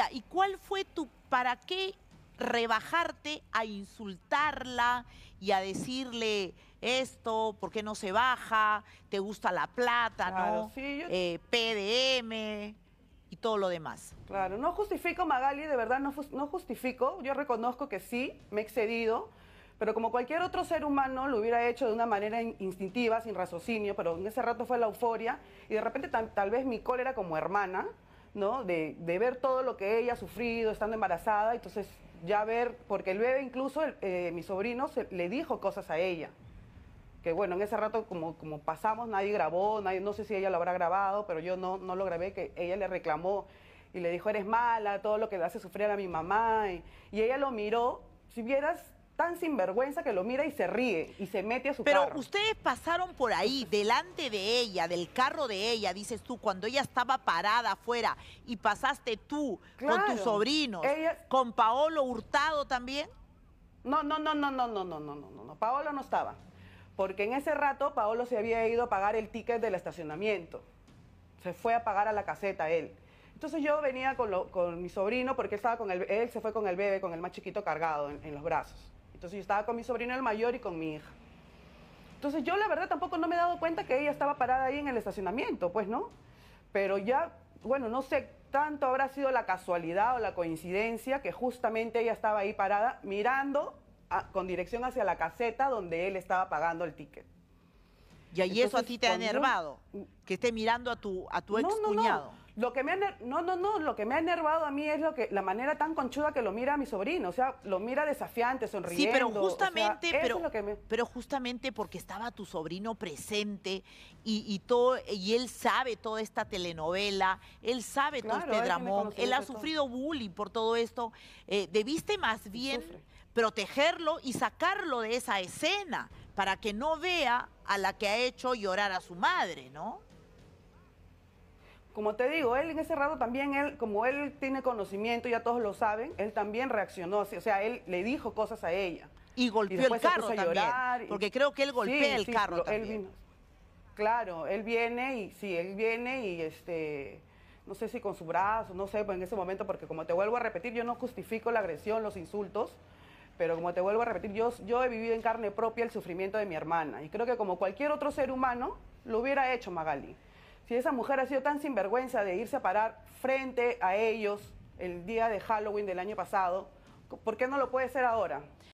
Ah, ¿y cuál fue tu para qué rebajarte a insultarla y a decirle esto, por qué no se baja, te gusta la plata, ¿no? Eh, PDM y todo lo demás. Claro, no justifico Magali, de verdad no, justifico, yo reconozco que sí, me he excedido, pero como cualquier otro ser humano lo hubiera hecho de una manera instintiva, sin raciocinio, pero en ese rato fue la euforia y de repente tal vez mi cólera como hermana ¿no? De, ver todo lo que ella ha sufrido estando embarazada, entonces ya ver, porque el bebé eh, incluso, mi sobrino, le dijo cosas a ella. Que bueno, en ese rato como, como pasamos, nadie grabó, nadie, no sé si ella lo habrá grabado, pero yo no, no lo grabé, que ella le reclamó y le dijo, eres mala, todo lo que le hace sufrir a mi mamá. y ella lo miró, si vieras tan sinvergüenza que lo mira y se ríe y se mete a su Pero ustedes pasaron por ahí, delante de ella, del carro de ella, dices tú, cuando ella estaba parada afuera y pasaste tú con tus sobrinos, con Paolo Hurtado también. No, no, no, no, no, no, no, no, no, no. Paolo no estaba. Porque en ese rato Paolo se había ido a pagar el ticket del estacionamiento. Se fue a pagar a la caseta él. Entonces yo venía con, mi sobrino porque estaba con el, él se fue con el bebé, con el más chiquito cargado en los brazos. Entonces yo estaba con mi sobrino el mayor y con mi hija. Entonces yo la verdad tampoco no me he dado cuenta que ella estaba parada ahí en el estacionamiento, pues no. Pero ya, bueno, no sé tanto habrá sido la casualidad o la coincidencia que justamente ella estaba ahí parada mirando con dirección hacia la caseta donde él estaba pagando el ticket. Y ahí eso a ti te ha enervado, que esté mirando a tu, a tu ex cuñado. No, no. Lo que me no, no, no, lo que me ha enervado a mí es lo que, la manera tan conchuda que lo mira a mi sobrino, o sea, lo mira desafiante, sonriendo. Sí, pero justamente, pero, pero justamente porque estaba tu sobrino presente y, todo, y él sabe toda esta telenovela, él sabe todo este dramón, él ha sufrido bullying por todo esto. Eh, debiste más bien protegerlo y sacarlo de esa escena, para que no vea a la que ha hecho llorar a su madre, ¿no? Como te digo, él en ese rato también, él, como él tiene conocimiento, ya todos lo saben, él también reaccionó, o sea, él le dijo cosas a ella. Y golpeó el carro también, porque creo que él golpeó el carro también. claro, él viene y sí, él viene y este no sé si con su brazo, no sé, pues en ese momento, porque como te vuelvo a repetir, yo no justifico la agresión, los insultos, pero como te vuelvo a repetir, yo, yo he vivido en carne propia el sufrimiento de mi hermana y creo que como cualquier otro ser humano lo hubiera hecho Magali. Si esa mujer ha sido tan sinvergüenza de irse a parar frente a ellos el día de Halloween del año pasado, ¿por qué no lo puede ser ahora?